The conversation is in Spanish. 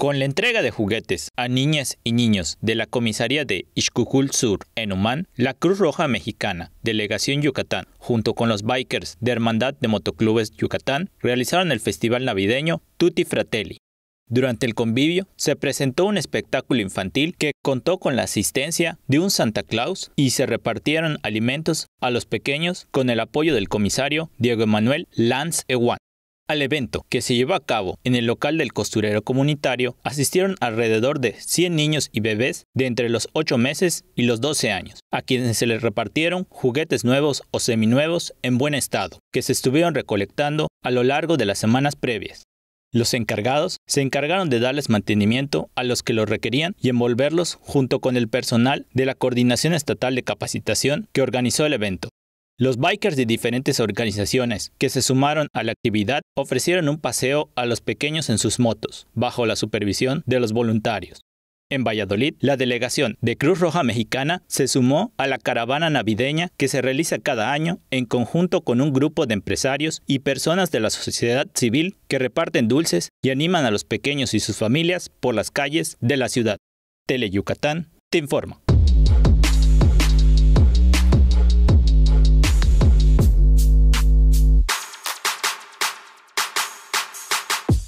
Con la entrega de juguetes a niñas y niños de la comisaría de Ixcucul Sur en Humán, la Cruz Roja Mexicana, Delegación Yucatán, junto con los bikers de Hermandad de Motoclubes Yucatán, realizaron el festival navideño Tutti Fratelli. Durante el convivio se presentó un espectáculo infantil que contó con la asistencia de un Santa Claus y se repartieron alimentos a los pequeños con el apoyo del comisario Diego Emanuel Lanz Ewan. Al evento, que se llevó a cabo en el local del costurero comunitario, asistieron alrededor de 100 niños y bebés de entre los 8 meses y los 12 años, a quienes se les repartieron juguetes nuevos o seminuevos en buen estado, que se estuvieron recolectando a lo largo de las semanas previas. Los encargados se encargaron de darles mantenimiento a los que lo requerían y envolverlos junto con el personal de la Coordinación Estatal de Capacitación que organizó el evento, los bikers de diferentes organizaciones que se sumaron a la actividad ofrecieron un paseo a los pequeños en sus motos, bajo la supervisión de los voluntarios. En Valladolid, la delegación de Cruz Roja Mexicana se sumó a la caravana navideña que se realiza cada año en conjunto con un grupo de empresarios y personas de la sociedad civil que reparten dulces y animan a los pequeños y sus familias por las calles de la ciudad. Tele Yucatán te informa.